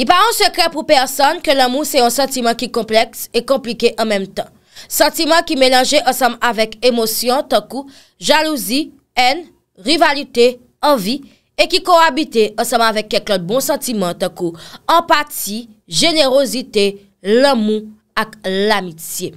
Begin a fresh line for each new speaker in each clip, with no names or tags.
I pa an sekre pou persan ke l'amou se yon sentimen ki kompleks e komplike an menm tan. Sentimen ki menanje ansem avèk emosyon, takou, jalouzi, en, rivalite, anvi, e ki korabite ansem avèk kek lòt bon sentimen, takou, empati, jenerosite, l'amou ak l'amitie.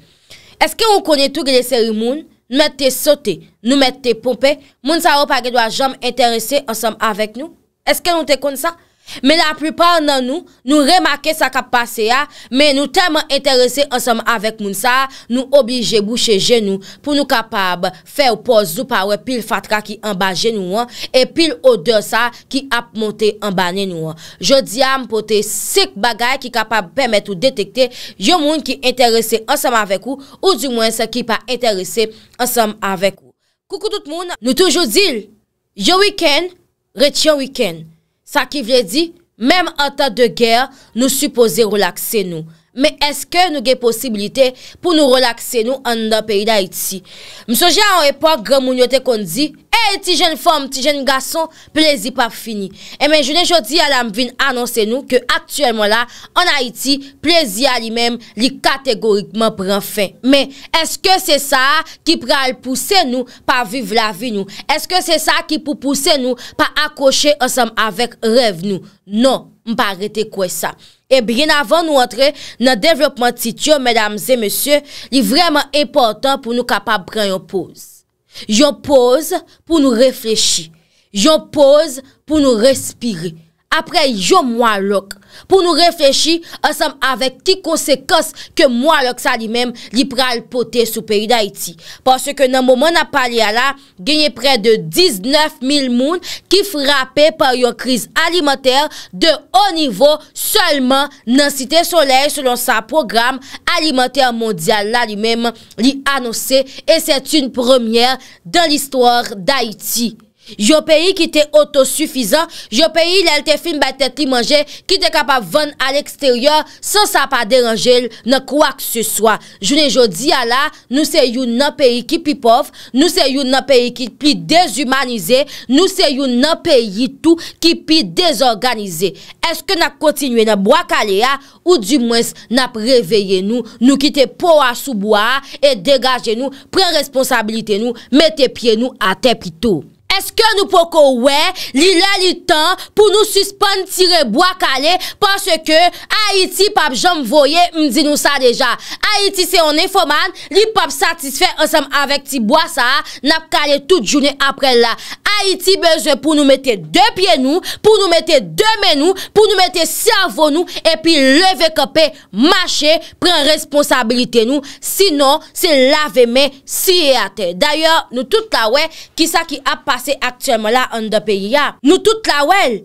Eske ou konye tou gè de seri moun? Nou mè te sote, nou mè te pompe, moun sa ou pa gè do a jom enterese ansem avèk nou? Eske nou te kon sa? Me la pripa nan nou, nou remake sa kap pase ya Me nou teman enterese ansam avek moun sa Nou obije bouche genou Pou nou kapab fe ou poz ou pawe pil fatka ki anba genou an E pil ode sa ki ap monte anba nenou an Jodi am pote sik bagay ki kapab pemet ou detekte Yo moun ki enterese ansam avek ou Ou di mwen se ki pa enterese ansam avek ou Koukou tout moun Nou toujou dil Yo wiken, retyon wiken Sa ki vye di, mèm anta de gèr nou supose roulakse nou. Men eske nou ge posibilite pou nou relakse nou an nou da peyi da Haiti? Msoje an epok, gran moun yote kon di, hey ti jen fom, ti jen gason, plezi pa fini. E eh men june jodi alam vin anonsen nou ke aktuelman la, an Haiti, plezi alimem li kategorikman pren fin. Men eske se sa ki pral puse nou pa vive la vi nou? Eske se sa ki pou puse nou pa akoshe ansam avek rev nou? Non, mpa rete kwe sa. E brin avan nou antre nan devlopman tityo, mèdames et mèsyò, li vreman important pou nou kapap brin yon pose. Yon pose pou nou reflechi. Yon pose pou nou respire. apre yo Mwalok pou nou reflechi asanm avèk ki konsekons ke Mwalok sa li mèm li pral pote sou peyi d'Haïti. Pansè ke nan mouman apal ya la, genye prè de 19000 moun ki frapè pa yo kriz alimentèr de o nivou seman nan site soleil selon sa program alimentèr mondial la li mèm li anose et c'est une première dans l'histoire d'Haïti. Yon peyi ki te otosufizan, yon peyi lel te fin bete ti manje, ki te kapap ven al eksteryor, san sa pa deranje, nan kwa kse swa. Jounen jodi ya la, nou se yon nan peyi ki pi pof, nou se yon nan peyi ki pi dezumanize, nou se yon nan peyi tou ki pi dezorganize. Eske nan kontinye nan bo akale ya, ou di mwens nan preveye nou, nou ki te po a soubo a, e degaje nou, pren responsabilite nou, mete pie nou a te pi tou. eske nou poko we, li la li tan, pou nou suspon tire bo a kale, parce ke Haiti pap jom voye, mdi nou sa deja. Haiti se yon e foman, li pap satisfen ansam avek ti bo a sa, nap kale tout jouni apre la. Haiti beze pou nou mette de pie nou, pou nou mette de men nou, pou nou mette servo nou, epi leve kope, mache, pren responsabilite nou, sino se lave men, siye ate. Danyo nou tout la we, ki sa ki ap pa, Se aktyem la an de peyi ya Nou tout la wel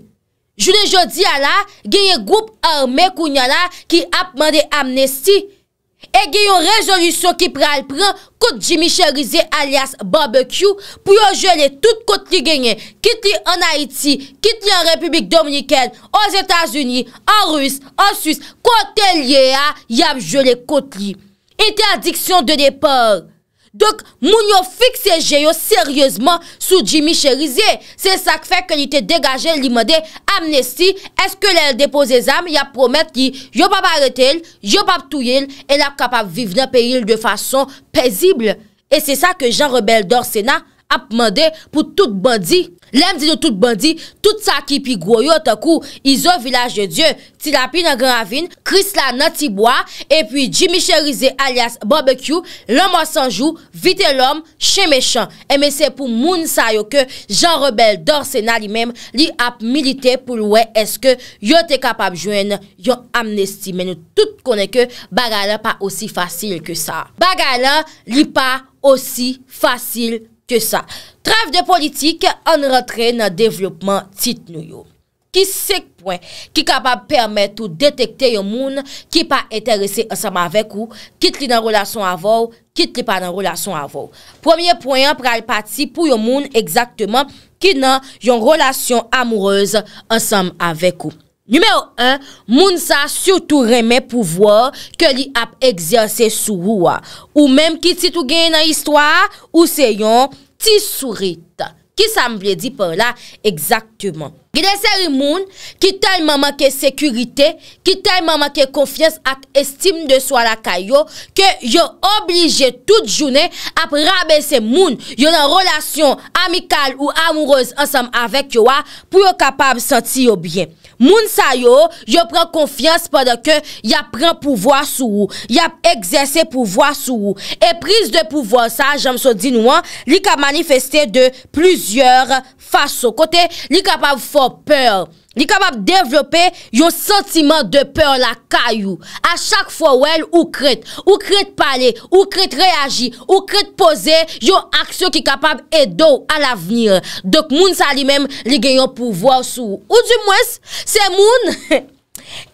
Joule jodi ya la Genye goup arme kounya la Ki apman de amnesti E genyon rezolusyon ki pral pran Kout jimicharize alias barbecue Pou yo jole tout kout li genye Kit li an Haiti Kit li an Republik Dominiken An Etasuni, an Rus, an Suisse Kout el ye ya Yap jole kout li Interdiksyon de depor Dok moun yo fikse je yo seryezman sou Jimmy Cherizye. Se sak fek ke li te degaje li mande amnesti, eske li el depoze zam, ya promet li yo pa parete el, yo pa ptouye el, el ap kapap vive nan peril de fason pezible. E se sak ke Jean-Rebel dorsena ap mande pou tout bandi. Lèm di nou tout bandi, tout sa ki pi gwo yo ta kou, izo vilaj de Diyo, tilapin an gran avin, kris la nan ti bwa, epi jimichè rize alias barbecue, lèm wansan jou, vite lèm, chè mechè. Eme eh se pou moun sa yo ke, jan rebel dorsè nan li mèm, li ap milite pou lwè eske, yo te kapab jwen, yo amnesti. Men nou tout konè ke, bagay la pa osi fasil ke sa. Bagay la, li pa osi fasil, Ke sa, traf de politik an rentre nan devlopman tit nou yo. Ki sek poen ki kapab permet ou detekte yon moun ki pa enterese ansam avek ou, kit li nan relasyon avou, kit li pa nan relasyon avou. Premier poen pral pati pou yon moun ekzaktman ki nan yon relasyon amoureuse ansam avek ou. Numero 1, moun sa sutou reme pou vwa ke li ap egzyanse sou wwa. Ou menm ki titou gen nan histwa ou seyon ti sou rita. Ki sa m vle di pou la? Eksaktouman. Glese li moun ki tal mama ke sekurite, ki tal mama ke konfyes ak estime de swa la kayo, ke yo oblije tout jounen ap rabense moun yo nan relasyon amikal ou amouroz ansam avek yo wwa pou yo kapab senti yo byen. Moun sa yo, yo pren konfians pade ke ya pren pouvoi sou, ya egzese pouvoi sou. E priz de pouvoi sa, jam so di nouan, li ka manifeste de pluzyor fasyo. Kote, li ka pav fò pèl. Li kapap devlope yon sentiman de peur la kayou A chak fwo wèl ou kret Ou kret pale, ou kret reagi Ou kret pose yon aksyon ki kapap edou al avenir Dok moun sa li mèm li genyon pouvoar sou Ou di mwes, se moun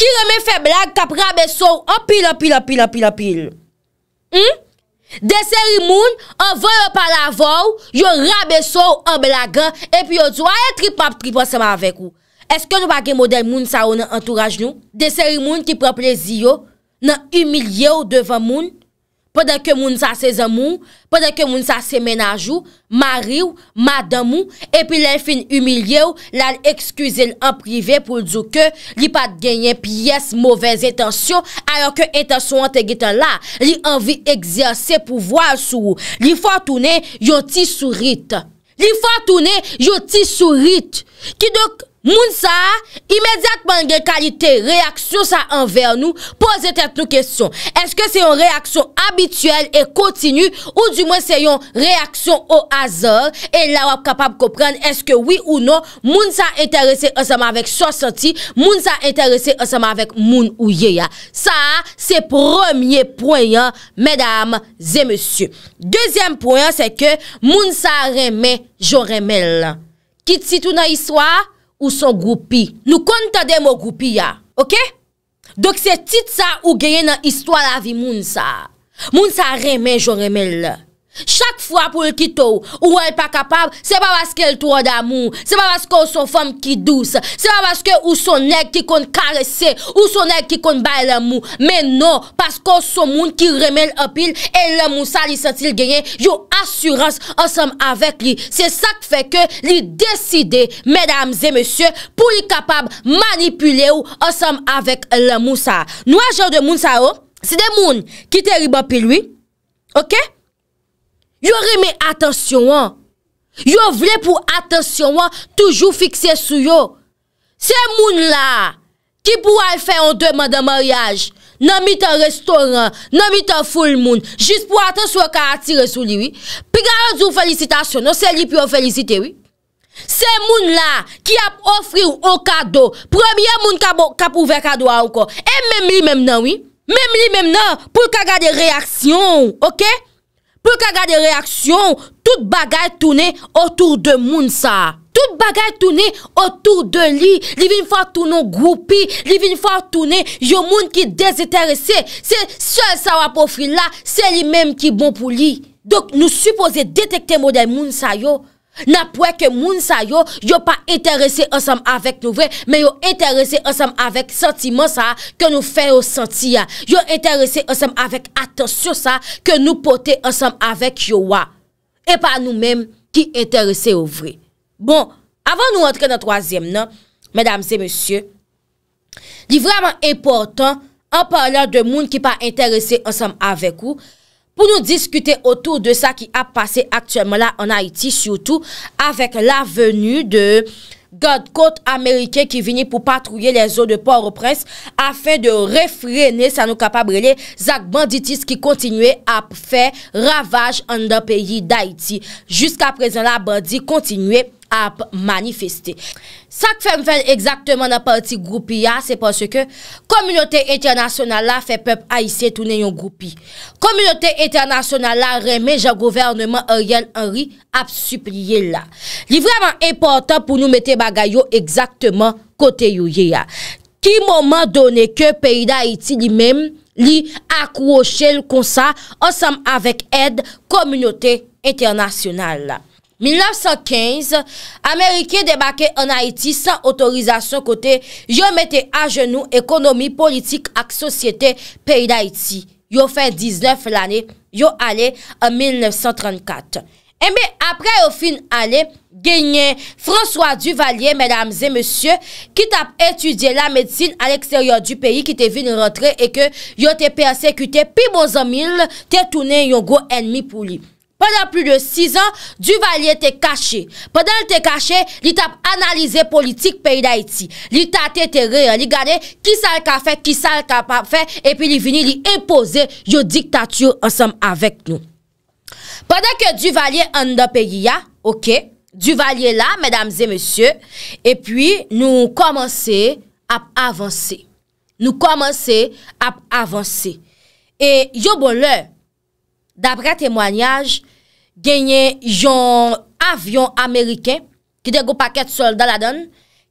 Ki remè fè blag tap rabe sou An pil, an pil, an pil, an pil, an pil hmm? De seri moun, an vòl ou pa la vòl Yo rabe sou an blaga E pi yo dò a yon tripap triposèman avèk ou Eske nou pa gen model moun sa ou nan entourage nou? Deseri moun ki pran plezi yo? Nan umilye ou devan moun? Poden ke moun sa se zan moun? Poden ke moun sa se menaj ou? Ma ri ou? Ma dan moun? Epi len fin umilye ou? La l'ekskuize l'an prive pou l'dzou ke li pat genyen piyes mouvez etansyon alo ke etansyon an te getan la li anvi egzer se pou voal sou ou. Li fwa toune yon ti sou rite. Li fwa toune yon ti sou rite. Ki dok... Moun sa, imediatman gen kalite reaksyon sa anver nou, poze tet nou kesyon. Eske se yon reaksyon abituel e kontinu, ou du mwen se yon reaksyon o azor, e la wap kapab kopren, eske oui ou non, moun sa enterese ansama vek sosanti, moun sa enterese ansama vek moun ou yeya. Sa, se premier poyen, medam, ze monsu. Dezyen poyen se ke, moun sa reme, jo remel. Kit si tou nan iswa? Ou son goupi Nou kontade mo goupi ya Ok Dok se tit sa ou geye nan istwa la vi moun sa Moun sa remen joremel la Chak fwa pou l kito ou, ou el pa kapab, se pa baske l touro damou, se pa baske ou son fom ki douz, se pa baske ou son ek ki kon karese, ou son ek ki kon baye l mou. Men non, paske ou son moun ki remel apil, e l mousa li sentil genyen yo asurans ansam avek li. Se sak feke li deside, medams e monsye, pou li kapab manipile ou ansam avek l mousa. Nou a jow de moun sa ou, oh, se de moun ki terib apil ou, ok? Yo reme atensyon an, yo vle pou atensyon an, toujou fikse sou yo. Se moun la, ki pou al fè yon deman de maryaj, nan mitan restoran, nan mitan foul moun, jis pou atensyon an ka atire sou liwi, pi ga an zou felisitasyon an, non, se li pou yo felisitewi. Se moun la, ki ap ofri ou kado, premye moun kap ouve kado an an kon, e mem li mem nan wii, mem li mem nan pou kagade reaksyon, ok? pou ka gade reaksyon, tout bagay toune otou de moun sa. Tout bagay toune otou de li, li vin fard toune ou goupi, li vin fard toune yo moun ki dezeterese, se sol sa wapofri la, se li menm ki bon pou li. Dok nou suppose detekte model moun sa yo. Na pouè ke moun sa yo yo pa enterese ansam avèk nou vre Me yo enterese ansam avèk sentiman sa ke nou fè yo sentiya Yo enterese ansam avèk atensyon sa ke nou pote ansam avèk yo wa E pa nou mèm ki enterese ou vre Bon, avèm nou rentre nan troasyem nan, mèdames et mèsyè Li vreman importan an pòlèr de moun ki pa enterese ansam avèk ou Pour nous discuter autour de ça qui a passé actuellement là en Haïti, surtout avec la venue de guard-côte américain qui venit pour patrouiller les eaux de Port-au-Prince afin de refrener sa nou capable et les actes banditis qui continuent à faire ravage en un pays d'Haïti. Jusqu'à présent là, bandit continuez. ap manifeste. Sa k fèm fèm ekzaktman nan parti goupi ya, se pwase ke Komunote Eternasyonal la fè pep a isi etounen yon goupi. Komunote Eternasyonal la remè jan gouvernement a riyen anri ap supliye la. Li vreman eportan pou nou mette bagay yo ekzaktman kote yu ye ya. Ki mouman donè ke peyi da iti li mèm li akwoshe l kon sa ansam avèk ed Komunote Eternasyonal la. 1915, Amerike debake an Haiti san otorizasyon kote yo mette a genou ekonomi politik ak sosyete peyi d'Haiti. Yo fe 19 l ane, yo ale 1934. E me apre yo fin ale, genye François Duvalier, medamze, monsieur, ki tap etudye la medsine al eksteryon du peyi ki te vin rentre e ke yo te persekute pi bozomil te tunen yon go ennmi pou libe. Pendan pli de 6 an, Duvalier te kache. Pendan te kache, li tap analize politik peyi da iti. Li tate te re, li gade, ki sal ka fe, ki sal ka pa fe, epi li vini li impose yo diktatyo ansam avek nou. Pendan ke Duvalier an da peyi ya, ok, Duvalier la, medamze, mesye, epi nou komanse ap avanse. Nou komanse ap avanse. E yo bon lè, Dapre temwanyaj, genye yon avyon Ameriken ki te go paket solda la don,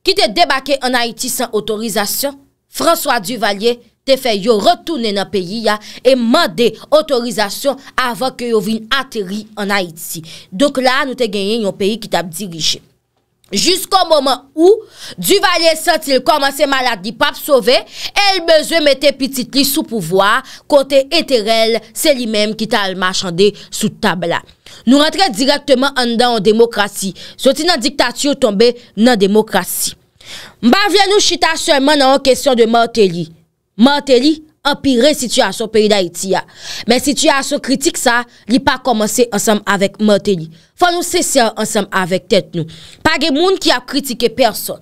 ki te debake an Haiti san otorizasyon, François Duvalier te fe yo retoune nan peyi ya e mande otorizasyon avan ke yo vin ateri an Haiti. Dok la nou te genye yon peyi ki te ap dirije. Juskon momen ou, du valye sentil koman se malade li pap sove, el beze mette pitit li sou pouvoar, kote eterel se li menm ki talmachande sou tabla. Nou rentre direktman an dan an demokrasi, soti nan diktatio tombe nan demokrasi. Mba vya nou chita seman nan an kesyon de mante li. Mante li? empire sityasyon peyi d'Haïti ya. Men sityasyon kritik sa, li pa komanse ansem avèk motè li. Fò nou sesè ansem avèk tèt nou. Pagè moun ki a kritike person.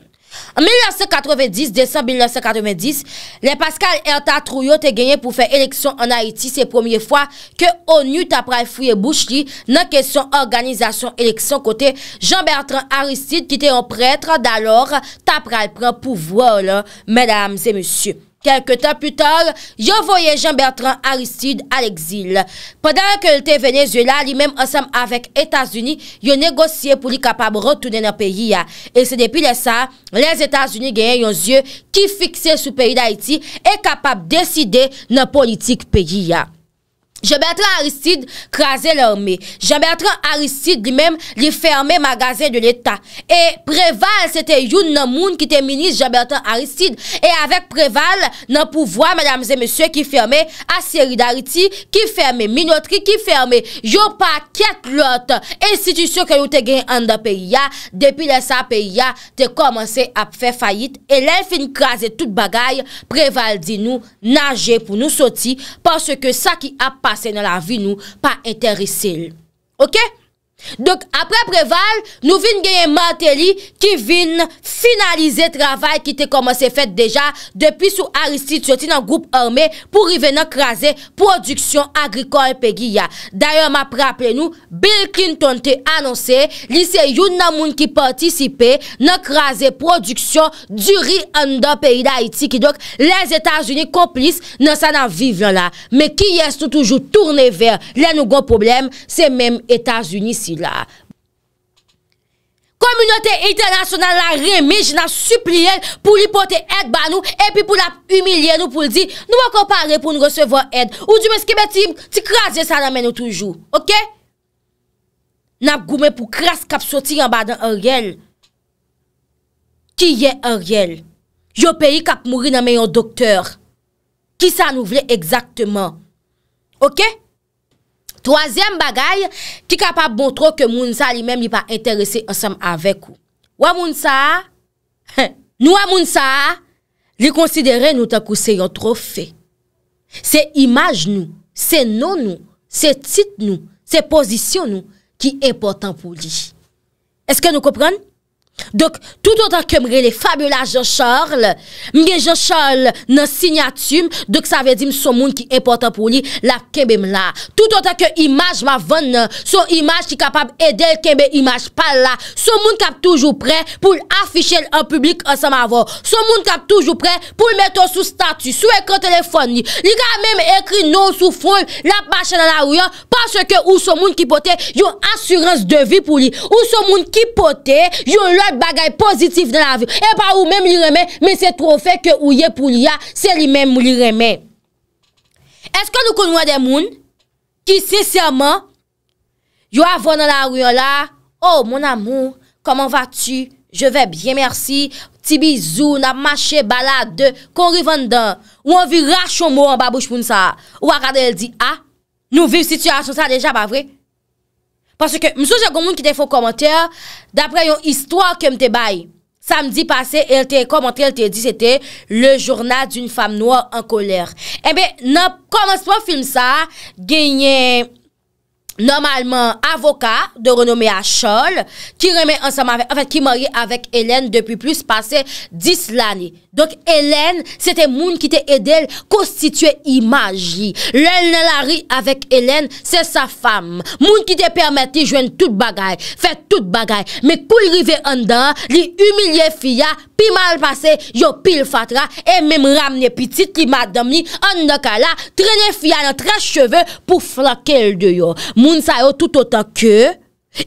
En 1990, desan 1990, le Pascal Erta Trouyo te genye pou fè eleksyon an Haïti se promye fwa ke ONU tapre al fuyè bouch li nan kesyon organizasyon eleksyon kote Jean-Bertrand Aristide ki te yon pretre d'alor tapre al pren pou vwo lè, mèdames et messieurs. Kelke tan putal, yo voye Jean-Bertrand Aristide al-exil. Pendan ke lte venezuela li menm ansam avek Etasuni, yo negosye pou li kapab rotune nan peyi ya. E se depi lesa, les Etasuni genye yon zye ki fikse sou peyi da iti e kapab deside nan politik peyi ya. Jean-Bertrand Aristide krasè lèrmè Jean-Bertrand Aristide li mèm li fermè magazè de l'Etat et Preval cè tè youn nan moun ki tè minis Jean-Bertrand Aristide et avèk Preval nan pouvoi madame zè mèsè ki fermè a sèri d'Ariti ki fermè minotri ki fermè yo pa kèk lòt institisyon ke nou te gen an da periya depi la sa periya te komanse ap fè fayit et lèl fin krasè tout bagay Preval di nou nage pou nou soti parce ke sa ki ap pati se nan la vi nou pa enterisil. Ok? Dok apre preval, nou vin genye mateli ki vin finalize travay ki te koman se fet deja Depi sou Aristide soti nan goup orme pou rive nan kraze produksyon agrikon pe gi ya Dayan mapre apre nou, Bilkin ton te anonse, lise yon nan moun ki patisipe nan kraze produksyon di ri an do pe yi da Haiti Ki dok les Etats-Unis komplis nan sa nan viv lan la Me ki yestou toujou tourne ver le nou go problem se menm Etats-Unis si Komunote internasyonan la remi Je nan supli el pou li pote Ed ban nou epi pou la umilye nou Pou li di nou akon pare pou nou resevo Ed ou di meske beti Ti krasye sa nan men nou toujou Ok Nan ap goume pou kras kap soti Yon badan en riel Ki ye en riel Yo peyi kap mouri nan men yon doktor Ki sa nou vle Eksaktman Ok Troasyen bagay, ki kapap bontro ke mounsa li men li pa interese ansam avek ou. Ou a mounsa a, nou a mounsa a, li konsidere nou takou se yo trofe. Se imaj nou, se nou nou, se tit nou, se posisyon nou ki e portan pou li. Eske nou kopren? Dok, tout an tan ke mre le fabiola Jean-Charles, mge Jean-Charles nan signatume, dok sa ve di m son moun ki important pou li, la kembe m la. Tout an tan ke imaj ma ven nan, son imaj ki kapab edel kembe imaj pal la. Son moun kap toujou pre pou l'affiche l'an publik an sa mavo. Son moun kap toujou pre pou l'meton sou statu, sou ekon telefon li. Li ka mèm ekri nou sou fol, la pache nan la ouyan, parce ke ou son moun ki potè yon asurance de vi pou li. Ou son moun ki potè, yon lopote Se bagay pozitif nan la vi, e pa ou men mou li remen, men se trofe ke ou ye pou li a, se li men mou li remen. Eske nou konwade moun, ki si siyaman, yo avon nan la riyon la, Oh, mon amou, koman va tu, je ve bien, mersi, ti bizou, namache, balade, konri vendan, ou an vi rachon mou an babouj pou nsa, ou akade el di, a, ah, nou vi situasyon sa deja ba vwey, Mso jè gomoun ki te fò komentèr, dapre yon istwa ke mte bay, samdi pase, el te komentèr, el te di, eh se te, le journa d'youn fam noua an kolèr. Ebe, nan koman se fò film sa, genye normalman avoka de renome a Chol, ki mori avèk Elen depi plus pase dis l'anè. Donk Elen, sete moun ki te edel, konstitue imaj li. Lèl nè la ri avèk Elen, se sa fam. Moun ki te permèti jwen tout bagay, fè tout bagay. Mè koul rive andan, li humiliè fia, pi malpase, yo pil fatra, e mèm ramne pitit, li madam li, andakala, trenè fia nan tre cheve pou flakel de yo. Moun sa yo tout otan ke,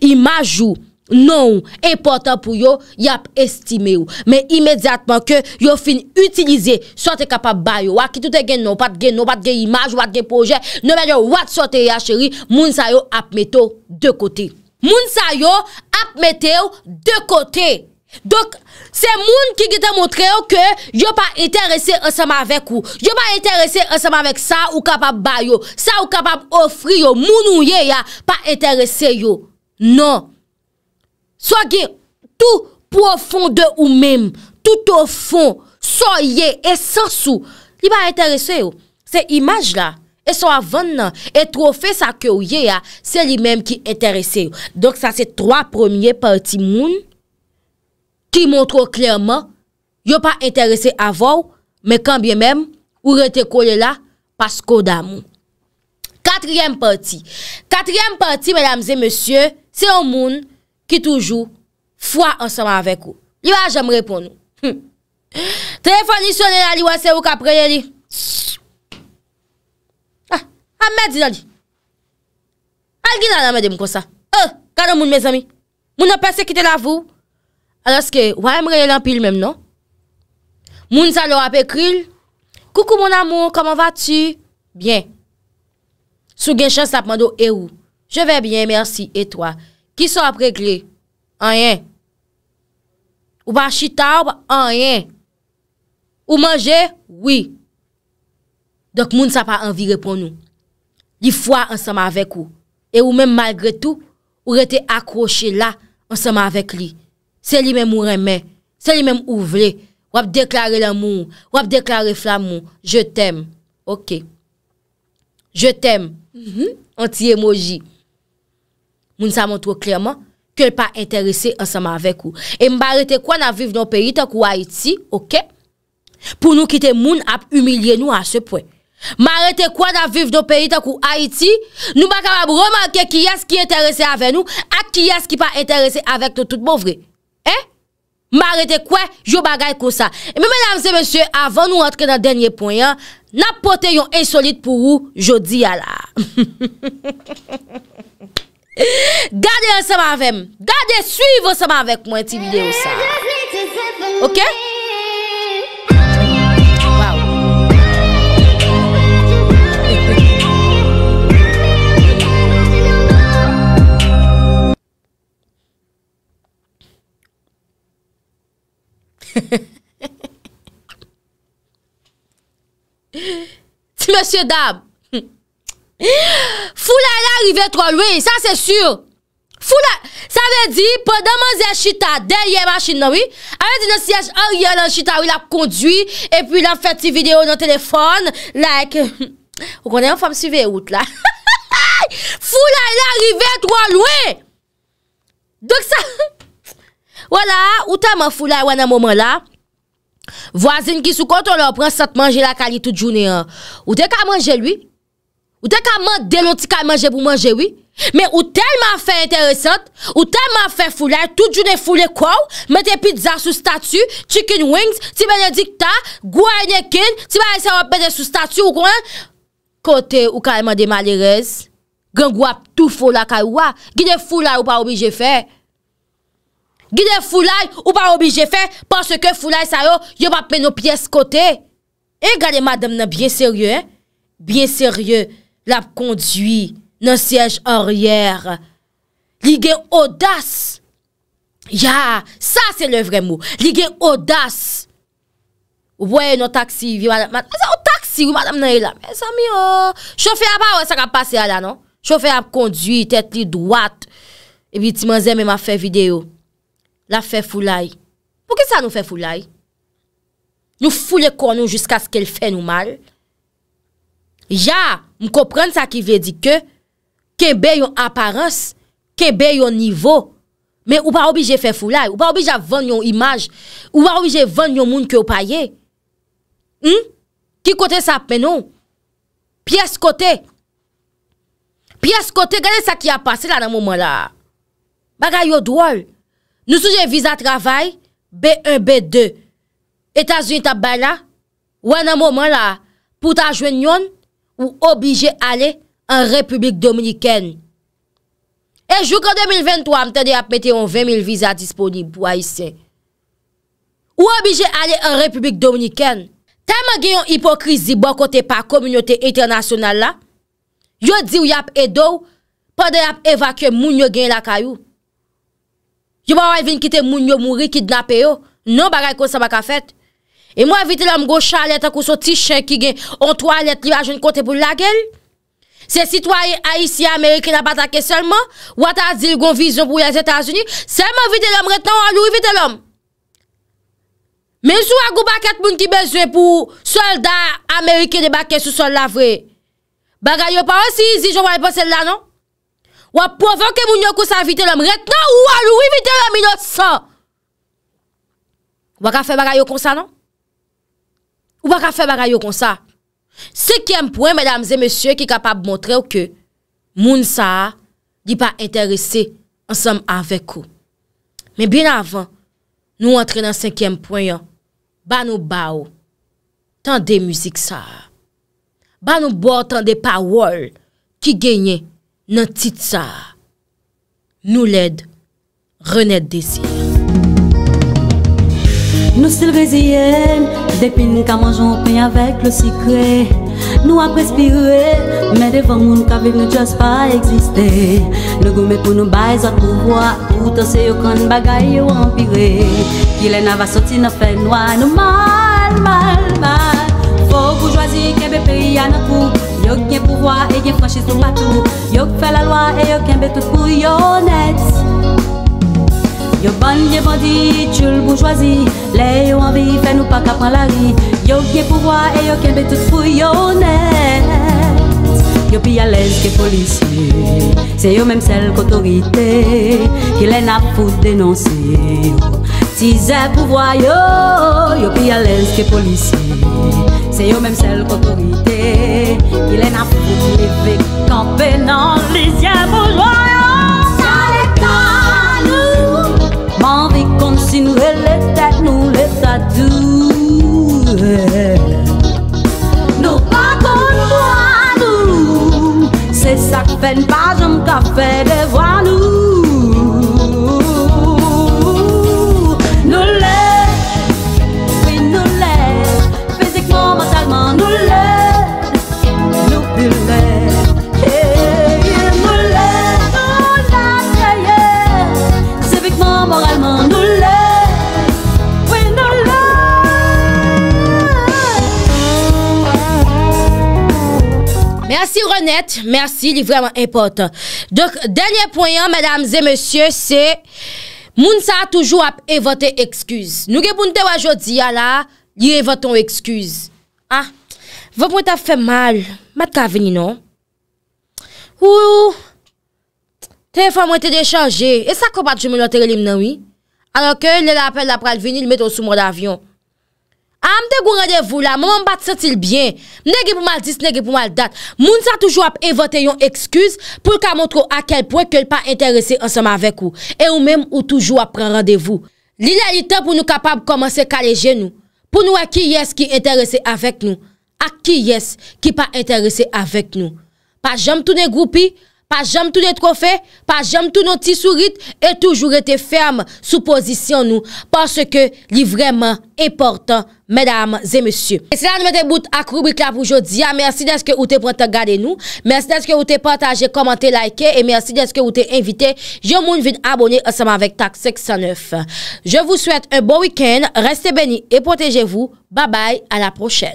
imaj ou. Non ou, important pou yo, yap estime ou. Men imediatman ke yo fin utilize, sote kapap ba yo. Wa ki toute non, gen non, nou, pat gen nou, pat gen imaj, wat gen proje, nou men yo wat sote ya ah, cheri, moun sa yo ap mette ou de kote. Moun sa yo ap mette ou de kote. Dok, se moun ki kita montre ou ke, yo pa enterese ansama vek ou. Yo pa enterese ansama vek sa ou kapap ba yo. Sa ou kapap ofri yo. Moun ou ye ya, pa enterese yo. Non ou. Swa gen tout profonde ou mem. Tout ou fon. Swa ye esansou. Li ba enterese yo. Se imaj la. E so avon nan. E trofe sa ke ou ye ya. Se li mem ki enterese yo. Dok sa se 3 premier parti moun. Ki montre klèrman. Yo pa enterese avon. Me kambye mem. Ou rete kole la. Pas koda moun. 4e parti. 4e parti mèdames et monsieurs. Se ou moun. Toujou, fwa ansama avek ou Liwa jem repon hm. e ou Telefoni sonen ali Wase ou kapre li Amedi ah, lali Algin an amedi mkosa Kado e, moun me zami Moun an persekite la vou Anoske wane mre lampil mem non Moun salo apekril Koukou moun amou, koman va ti Bien Sou gen chan sapman do e ou Je ve bien, merci et toi Ki so ap regle? Anyen. Ou ba chitab? Anyen. Ou manje? Oui. Dok moun sa pa anvire pou nou. Li fwa ansama avek ou. E ou men malgre tou, ou rete akroche la ansama avek li. Se li men mou reme. Se li men mouvle. Wap deklare l'amou. Wap deklare flamou. Je tem. Ok. Je tem. Mhm. An ti emoji. Moun sa montrou klerman ke l pa enterese ansama avek ou. E mba arete kwa na viv nou peyi tak ou Haiti, ok? Pou nou kite moun ap umilye nou a se pwen. Mba arete kwa na viv nou peyi tak ou Haiti, nou baka mabou remarke ki yas ki enterese avek nou, ak ki yas ki pa enterese avek nou tout bovre. Mba arete kwa, jou bagay kosa. E mwenam se monsye, avan nou antre nan denye ponyan, napote yon insolite pou ou, jodi yala. Hehehehe Gade yon seman vek Gade yon seman vek pou mwen ti videyo sa Ok Monsieur Dab Monsieur Dab Monsieur Dab Fou la, sa ve di, pa daman ze chita, derye masjin nan we, a ve di nan siye, a yon lan chita we la kondwi, e pi la feti video nan telefone, like, ou konen yon fam si ve route la, fou la, il a arrive 3 loue, dok sa, wala, ou ta man fou la, wana mouman la, vwazin ki sou konton lor, pren sat manje la kalitou djounen, ou dek a manje lwi, Ou te ka man de lon ti ka manje pou manje, oui. Men ou telman fe interesant, ou telman fe fulay, tout jounen fule kwa ou, mette pizza sou statu, chicken wings, ti benedikta, gwa ene kin, ti benese wap mene sou statu ou kwen, kote ou ka man de malirez, gen gwap tou fula kwa ou a, gine fulay ou pa obije fe. Gine fulay ou pa obije fe, panse ke fulay sa yo, yo pa mene piyes kote. E gade madem nan bien seryon, bien seryon, La ap kondwi nan siyej oryere. Lige odas. Ya, sa se le vre mou. Lige odas. Ou voye nou taksi. Ase ou taksi ou madame nan e la. Mè sa mi yo. Chofi ap pa ou e sa ka pase a la non? Chofi ap kondwi, tet li dwat. Ebi ti man zem e ma fe video. La fe fulay. Pou ki sa nou fe fulay? Nou fule kon nou jiska skèl fè nou mal. Ja, mkopren sa ki ve di ke, ke be yon aparense, ke be yon nivou, men ou pa oubi je fe foulay, ou pa oubi je ven yon imaj, ou pa oubi je ven yon moun ki ou paye. Hmm? Ki kote sap men nou? Pies kote. Pies kote, gane sa ki a pase la nan mouman la. Baga yo dwol. Nou souje viza travay, B1, B2. Etas yon tabay la, wè nan mouman la, pou ta jwen yon, Ou obije ale an Republik Dominiken E jouk an 2023 mte de ap mette yon 20.000 visa disponib waye se Ou obije ale an Republik Dominiken Ta ma gen yon hipokrizi bon kote pa kominyote internasyonal la Yo di ou yap edou Pa de yap evakye moun yo gen la kayou Yo ba waj vin kite moun yo mouri kidnap yo Non bagay kon sa baka fet E mwa vite lom gwo chalet akou so ti chen ki gen On toalet liwa jen kote pou lak el Se sitwaye a isi Amerike la batake selman Ou atazil gwo vizyon pou yaz Etatsuni Selman vite lom retnan ou aloui vite lom Men sou akou bakat moun ki bezwe pou Soldat Amerike debake sou sol la vwe Bagay yo pa ansi zi jom wale pa selda nan Ou ap provoke moun yo kousa vite lom retnan Ou aloui vite lom ino sa Ou akafen bagay yo konsa nan Ou pa ka fe baray yo kon sa? Sekyem poen, medamze, mesye, ki kapab montre ou ke moun sa, di pa enterese, ansam avek ou. Men bin avan, nou entrenan sekyem poen yo, ba nou ba ou, tan de müzik sa. Ba nou bo tan de power, ki genye, nan tit sa. Nou led, rened desi.
Nou silvezi yen, Pin ka manjon pen yavek le sikre Nou a prespire Men devan moun ka viv nou jaz pa egziste Nou goume pou nou bayzat pou mwa Touta se yo kon bagay yo empire Ki lè na va soti na fen wane mal, mal, mal Fou bou jwazi kebe pe yana kou Yok gen pou mwa e gen fwanshi sou patou Yok fe la lwa e yok gen be tout pou yon eti Yo ban ye bandi, tchul bourgeoisie Le yo anvi, fais-nous pas la vie. Yo gen pouvoir et yo kenbe tout à yo net Yo pi alèz ke c'est Se yo menm sel Ki nap dénoncer. denonsi Si zè yo Yo à l'aise ke yo même sel autorité Ki nap Mami, comme si nous les têtes, nous les adouer. Nos pas comme toi, nous. C'est ça que fait pas un café.
Moun sa toujou ap evote ekskuse. Nou ge poun te wajot diya la, li evoton ekskuse. Ha? Ah, Vopon te fe mal. Mat ka veni non? Ou? Telefon mwen te dechange. E sa kopat jume notere li mnawi? Ano ke lè la apel la pral veni, l meton sou moun avyon. Amde gou radevou la, mwen bat satil byen. Nège pou mal dis, nège pou mal dat. Moun sa toujou ap evote yon eksküz pou lka montrou akel pwè ke lpa interese ansam avek ou. E ou mèm ou toujou ap pran radevou. Li la lita pou nou kapab komanse kaleje nou. Pou nou aki yes ki interese avek nou. Aki yes ki pa interese avek nou. Pa jom toune goupi. Pas jom tou de trofe, pas jom tou nou ti sourit, e toujou rete ferm sou posisyon nou. Pas se ke li vreman e portan, medam zemesye. E se la nou mwen te bout akroubik la pou jodia, mersi deske ou te prante gade nou. Mersi deske ou te pataje, komante, likeye, e mersi deske ou te invite. Je moun vin abonye aseman vek tak 609. Je vous souhaite un bon week-end, restez béni et protégez-vous. Bye bye, à la prochaine.